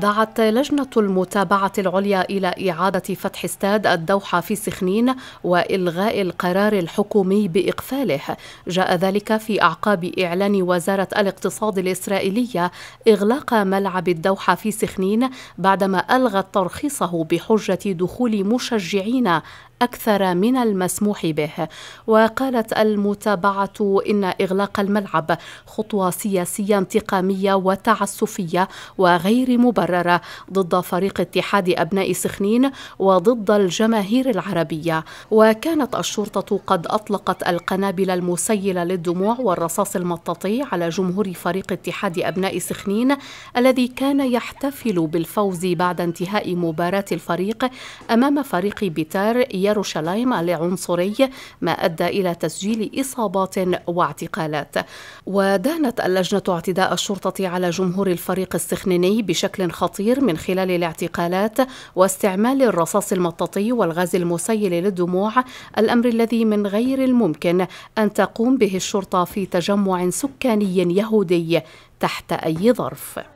دعت لجنة المتابعة العليا إلى إعادة فتح استاد الدوحة في سخنين وإلغاء القرار الحكومي بإقفاله جاء ذلك في أعقاب إعلان وزارة الاقتصاد الإسرائيلية إغلاق ملعب الدوحة في سخنين بعدما ألغت ترخيصه بحجة دخول مشجعين أكثر من المسموح به وقالت المتابعة إن إغلاق الملعب خطوة سياسية انتقامية وتعسفية وغير مبررة ضد فريق اتحاد أبناء سخنين وضد الجماهير العربية وكانت الشرطة قد أطلقت القنابل المسيلة للدموع والرصاص المطاطي على جمهور فريق اتحاد أبناء سخنين الذي كان يحتفل بالفوز بعد انتهاء مباراة الفريق أمام فريق بيتار يروشلايم لعنصري ما أدى إلى تسجيل إصابات واعتقالات ودانت اللجنة اعتداء الشرطة على جمهور الفريق السخنيني بشكل خطير من خلال الاعتقالات واستعمال الرصاص المطاطي والغاز المسيل للدموع الأمر الذي من غير الممكن أن تقوم به الشرطة في تجمع سكاني يهودي تحت أي ظرف